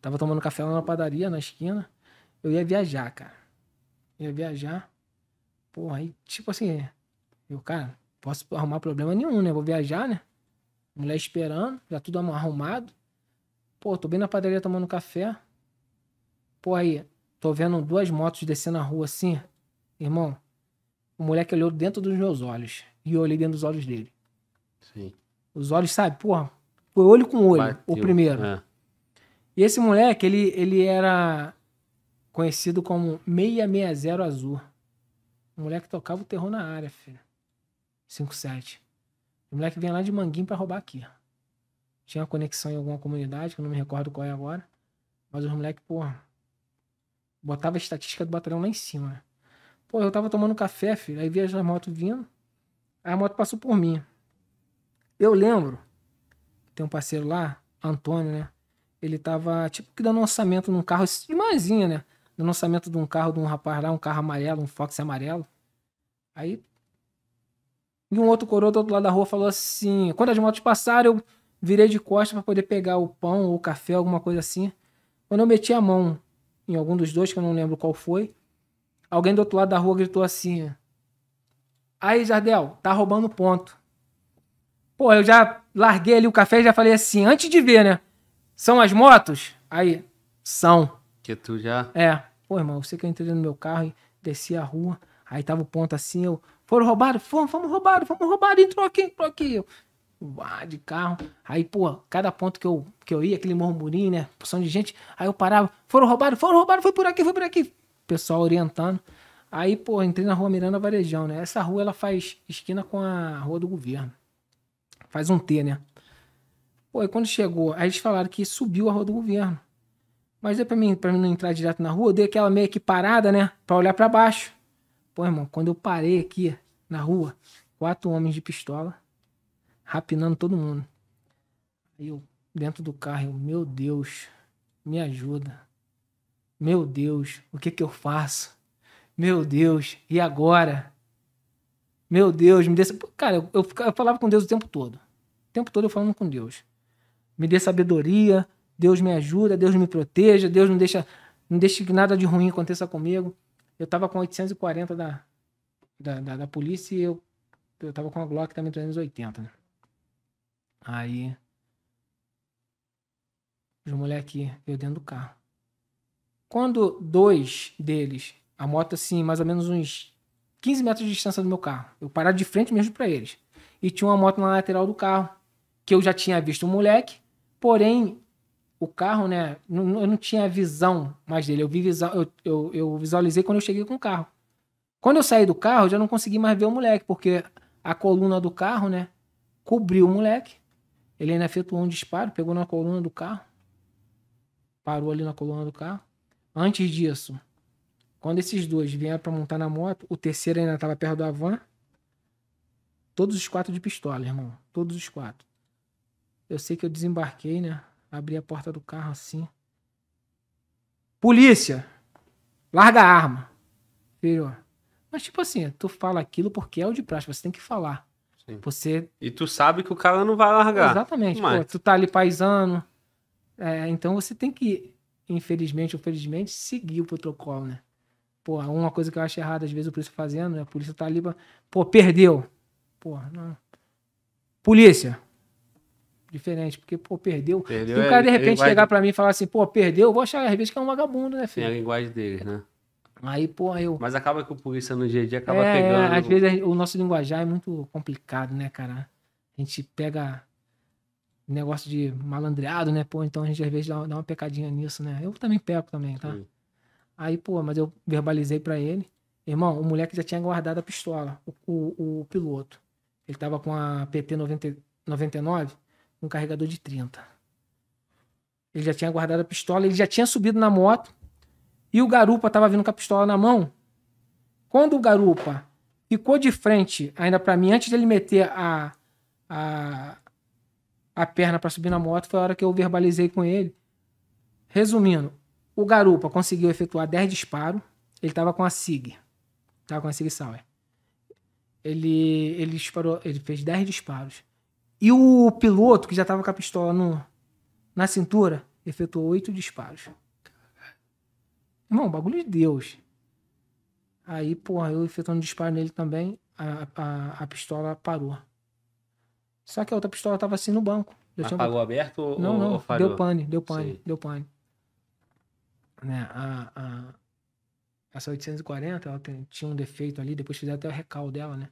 Tava tomando café lá na padaria, na esquina. Eu ia viajar, cara. Ia viajar. Porra, aí, tipo assim, eu, cara, posso arrumar problema nenhum, né? Vou viajar, né? Mulher esperando, já tudo arrumado. Pô, tô bem na padaria tomando café. Pô, aí, tô vendo duas motos descendo a rua assim. Irmão, o moleque olhou dentro dos meus olhos. E eu olhei dentro dos olhos dele. Sim. Os olhos, sabe, porra, foi olho com olho, Bateu. o primeiro. É. E esse moleque, ele, ele era conhecido como 660 Azul. O moleque tocava o terror na área, filho. 5-7. O moleque vinha lá de Manguinho para roubar aqui. Tinha uma conexão em alguma comunidade, que eu não me recordo qual é agora. Mas os moleque, pô botava a estatística do batalhão lá em cima, Pô, eu tava tomando café, filho. Aí vi as motos vindo. Aí a moto passou por mim. Eu lembro. Tem um parceiro lá, Antônio, né? Ele tava tipo que dando um lançamento num carro, imaginha, assim, né? Dando lançamento de um carro de um rapaz lá, um carro amarelo, um Fox amarelo. Aí. E um outro coroa do outro lado da rua falou assim: quando as motos passaram, eu virei de costas para poder pegar o pão ou o café, alguma coisa assim. Quando eu meti a mão em algum dos dois, que eu não lembro qual foi, alguém do outro lado da rua gritou assim: Aí, Jardel, tá roubando ponto. Pô, eu já larguei ali o café e já falei assim, antes de ver, né? São as motos? Aí, são. Que tu já. É. Pô, irmão, eu sei que eu entrei no meu carro e desci a rua. Aí tava o ponto assim, eu. Foram roubados? Fomos, fomos roubados, fomos roubados. Entrou aqui, entrou aqui. Eu, ah, de carro. Aí, pô, cada ponto que eu, que eu ia, aquele murmurinho, né? Porção de gente. Aí eu parava. Foram roubados, foram roubados, foi por aqui, foi por aqui. Pessoal orientando. Aí, pô, entrei na rua Miranda Varejão, né? Essa rua, ela faz esquina com a rua do governo. Faz um T, né? Pô, e quando chegou, aí eles falaram que subiu a rua do governo. Mas é para mim, para mim não entrar direto na rua, eu dei aquela meio que parada, né, para olhar para baixo. Pô, irmão, quando eu parei aqui na rua, quatro homens de pistola rapinando todo mundo. Aí eu dentro do carro, eu, meu Deus, me ajuda. Meu Deus, o que que eu faço? Meu Deus, e agora? Meu Deus, me desse. Cara, eu, eu, eu falava com Deus o tempo todo. O tempo todo eu falando com Deus me dê sabedoria, Deus me ajuda, Deus me proteja, Deus não deixa, não deixa que nada de ruim aconteça comigo. Eu tava com 840 da, da, da, da polícia e eu, eu tava com a Glock também 380, né? Aí, os moleques, eu dentro do carro. Quando dois deles, a moto assim, mais ou menos uns 15 metros de distância do meu carro, eu parado de frente mesmo para eles. E tinha uma moto na lateral do carro, que eu já tinha visto o um moleque, Porém, o carro, né? Não, eu não tinha visão mais dele. Eu, vi eu, eu, eu, visualizei quando eu cheguei com o carro. Quando eu saí do carro, eu já não consegui mais ver o moleque, porque a coluna do carro, né? Cobriu o moleque. Ele ainda efetuou um disparo, pegou na coluna do carro. Parou ali na coluna do carro. Antes disso, quando esses dois vieram para montar na moto, o terceiro ainda estava perto da van. Todos os quatro de pistola, irmão. Todos os quatro. Eu sei que eu desembarquei, né? Abri a porta do carro assim. Polícia! Larga a arma! Filho. Mas, tipo assim, tu fala aquilo porque é o de prática, você tem que falar. Sim. Você... E tu sabe que o cara não vai largar. Exatamente. Mas... Pô, tu tá ali paisando. É, então você tem que, infelizmente ou felizmente, seguir o protocolo, né? Pô, uma coisa que eu acho errada, às vezes, o polícia fazendo, né? A polícia tá ali. Pô, perdeu. Pô, não. Polícia, diferente, porque, pô, perdeu. perdeu Se o é, cara de repente chegar para mim e falar assim, pô, perdeu, eu vou achar às vezes que é um vagabundo, né, filho? É a linguagem deles, né? Aí, pô, eu. Mas acaba que o polícia no dia a dia acaba é, pegando. Às vezes o nosso linguajar é muito complicado, né, cara? A gente pega negócio de malandreado, né, pô? Então a gente às vezes dá, uma pecadinha nisso, né? Eu também peco também, tá? Sim. Aí, pô, mas eu verbalizei para ele. Irmão, o moleque já tinha guardado a pistola, o, o, o piloto. Ele tava com a PT 90, 99 um carregador de 30. Ele já tinha guardado a pistola, ele já tinha subido na moto e o garupa estava vindo com a pistola na mão. Quando o garupa ficou de frente, ainda para mim, antes dele meter a, a, a perna para subir na moto, foi a hora que eu verbalizei com ele. Resumindo, o garupa conseguiu efetuar 10 disparos, ele estava com a SIG, estava com a SIG Sauer. Ele, ele, disparou, ele fez 10 disparos. E o piloto, que já estava com a pistola no, na cintura, efetuou oito disparos. Irmão, bagulho de Deus. Aí, porra, eu efetuando um disparo nele também, a, a, a, pistola parou. Só que a outra pistola tava assim no banco. Eu Apagou tinha... aberto ou Não, não, deu pane, deu pane, Sim. deu pane. Né, a, a, essa 840, ela tem, tinha um defeito ali, depois fizeram até o recal dela, né?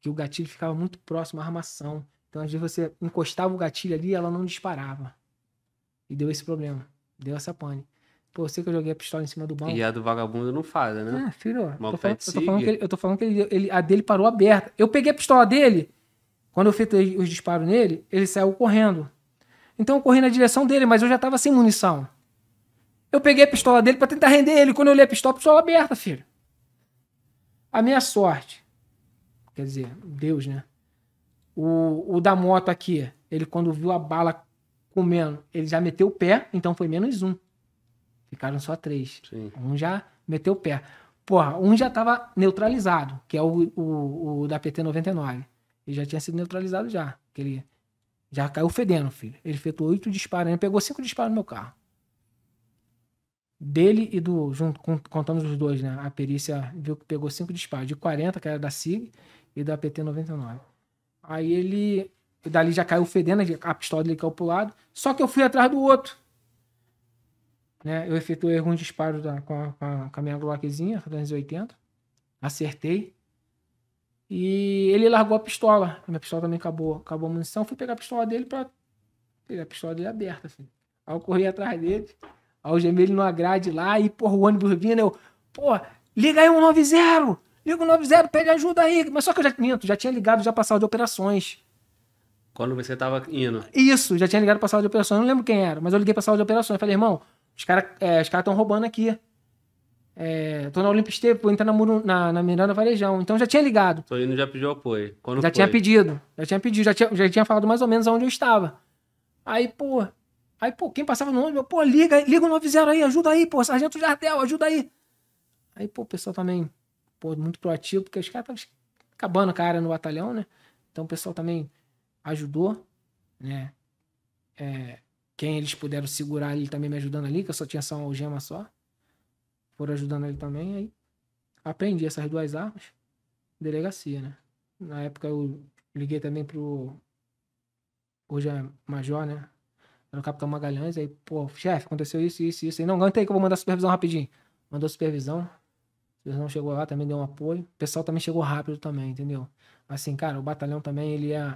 Que o gatilho ficava muito próximo à armação. Então, às vezes, você encostava o gatilho ali ela não disparava. E deu esse problema. Deu essa pane. Pô, sei que eu joguei a pistola em cima do banco. E a do vagabundo não faz, né? Ah, filho, eu tô, falando, eu tô, falando, que, ele, eu tô falando que ele, ele, a dele parou aberta. Eu peguei a pistola dele, quando eu fiz os disparos nele, ele saiu correndo. Então eu corri na direção dele, mas eu já tava sem munição. Eu peguei a pistola dele para tentar render ele. Quando eu olhei a pistola, a pistola aberta, filho. A minha sorte, quer dizer, Deus, né? O, o da moto aqui, ele quando viu a bala comendo, ele já meteu o pé, então foi menos um. Ficaram só três. Sim. Um já meteu o pé. Porra, um já estava neutralizado, que é o, o, o da PT-99. Ele já tinha sido neutralizado já. Que ele já caiu fedendo, filho. Ele efetuou oito disparos, ele pegou cinco disparos no meu carro. Dele e do. Junto, contamos os dois, né? A perícia viu que pegou cinco disparos, de 40, que era da SIG, e da PT-99. Aí ele. Dali já caiu fedendo, a pistola dele caiu pro lado. Só que eu fui atrás do outro. Né? Eu efetuei alguns disparos da, com, a, com, a, minha Glockzinha, 280. Acertei. E ele largou a pistola. A minha pistola também acabou, acabou a munição. Fui pegar a pistola dele pra. A pistola dele aberta, assim. Aí eu corri atrás dele. Aí gemer gemei ele numa grade lá. E, porra, o ônibus vindo. Eu, porra, liga aí 190! Liga o 90, pede ajuda aí. Mas só que eu já, minto, já tinha ligado já para de operações. Quando você tava indo? Isso, já tinha ligado pra sala de operações. Eu não lembro quem era, mas eu liguei pra sala de operações. Falei, irmão, os caras é, estão cara roubando aqui. É, tô na Olimpo vou entrar na, na, na Miranda Varejão. Então já tinha ligado. Tô indo já pediu apoio. Quando já foi? tinha pedido. Já tinha pedido, já tinha, já tinha falado mais ou menos aonde eu estava. Aí, pô. Aí, pô, quem passava no ônibus, pô, liga, liga o 90 aí, ajuda aí, pô, Sargento Jardel, ajuda aí. Aí, pô, o pessoal também pô, muito proativo, porque os caras estavam acabando com a área no batalhão, né? Então o pessoal também ajudou, né? É, quem eles puderam segurar ali também me ajudando ali, que eu só tinha só uma algema só. Foram ajudando ele também, aí aprendi essas duas armas. Delegacia, né? Na época eu liguei também pro. Hoje é Major, né? Era o Capitão Magalhães, aí, pô, chefe, aconteceu isso, isso, isso. Aí, não, aguenta aí que eu vou mandar supervisão rapidinho. Mandou supervisão, o não chegou lá, também deu um apoio. O pessoal também chegou rápido também, entendeu? Assim, cara, o batalhão também, ele é,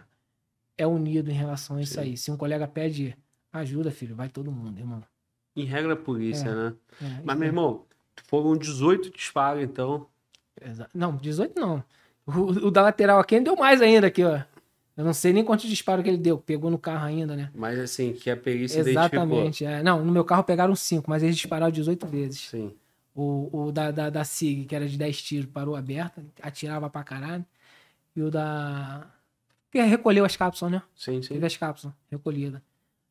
é unido em relação a isso Sim. aí. Se um colega pede ajuda, filho, vai todo mundo, irmão. Em regra, polícia, é, né? É, Mas, meu irmão, foram 18 disparos, então. Não, 18 não. O, o, da lateral aqui ainda deu mais ainda aqui, ó. Eu não sei nem quantos disparos que ele deu. Pegou no carro ainda, né? Mas assim, que a perícia Exatamente, é. Não, no meu carro pegaram 5, mas eles dispararam 18 vezes. Sim. O, o da, da, da SIG, que era de 10 tiros, parou aberta, atirava pra caralho. E o da. Que recolheu as cápsulas, né? Sim, sim. Teve as cápsulas recolhidas.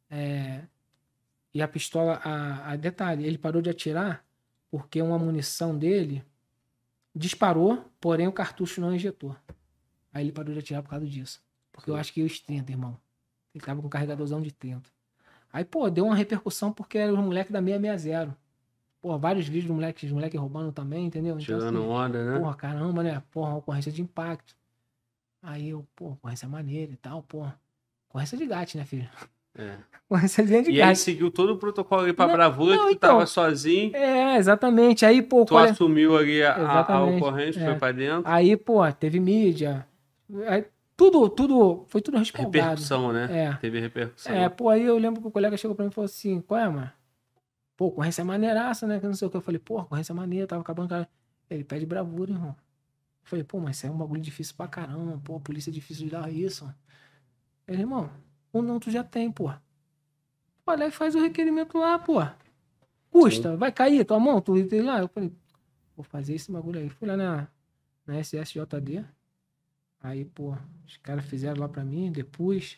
É... E a pistola. A, a detalhe, ele parou de atirar porque uma munição dele disparou, porém o cartucho não injetou. Aí ele parou de atirar por causa disso. Porque sim. eu acho que ia os 30, irmão. Ele tava com carregadorzão de 30. Aí, pô, deu uma repercussão porque era o moleque da 660. Porra, vários vídeos de moleque de moleque roubando também, entendeu? Então, Tirando assim, onda, né? Porra, caramba, né? Porra, ocorrência de impacto. Aí eu, pô, ocorrência maneira e tal, porra. Ocorrência de gato, né, filho? É. Ocorrência de gato. E aí seguiu todo o protocolo ali pra não, bravura, não, que tu então, tava sozinho. É, exatamente. Aí, pô... Tu é... assumiu ali a, a ocorrência, é. foi pra dentro. Aí, pô, teve mídia. Aí, tudo, tudo, foi tudo respondido. Repercussão, né? É. Teve repercussão. É, pô, aí eu lembro que o colega chegou pra mim e falou assim, qual é, mano? Pô, concorrência é maneiraça, né? Que não sei o que. Eu falei, pô, concorrência é maneira, tava acabando. Cara. Ele pede bravura, irmão. Eu falei, pô, mas isso é um bagulho difícil pra caramba. Pô, a polícia é difícil de dar isso. Ele, irmão, um não tu já tem, pô. Olha e faz o requerimento lá, pô. Custa, Sim. vai cair tua mão, tu ir lá. Eu falei, vou fazer esse bagulho aí. Fui lá na, na SSJD. Aí, pô, os caras fizeram lá pra mim, depois.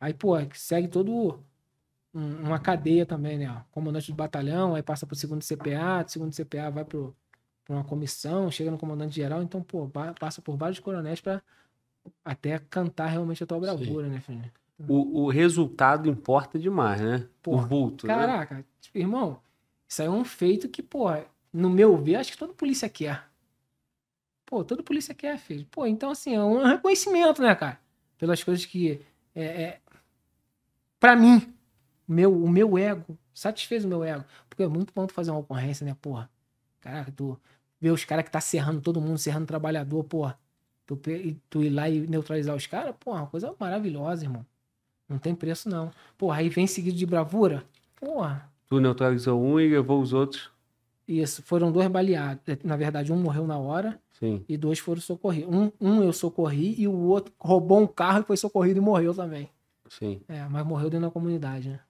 Aí, pô, segue todo um, uma cadeia também, né? comandante do batalhão, aí passa pro segundo CPA, do segundo CPA vai pro, pra uma comissão, chega no comandante geral, então, pô, passa por vários coronéis para até cantar realmente a tua bravura, Sim. né, filho? O, o, resultado importa demais, né? Porra, o vulto. Né? Caraca, né? tipo, irmão, isso aí é um feito que, pô no meu ver, acho que todo polícia quer. Pô, todo polícia quer, filho. Pô, então, assim, é um reconhecimento, né, cara? Pelas coisas que. É, é... Pra mim, meu, o meu ego, satisfez o meu ego. Porque é muito bom tu fazer uma ocorrência, né, porra? Caraca, tu ver os caras que tá serrando todo mundo, serrando trabalhador, porra. Tu, tu ir lá e neutralizar os caras, porra, é uma coisa maravilhosa, irmão. Não tem preço, não. Porra, aí vem seguido de bravura. Porra. Tu neutralizou um e levou os outros. Isso, foram dois baleados. É, na verdade, um morreu na hora Sim. e dois foram socorridos. Um, um eu socorri e o outro roubou um carro e foi socorrido e morreu também. Sim. É, mas morreu dentro da comunidade, né?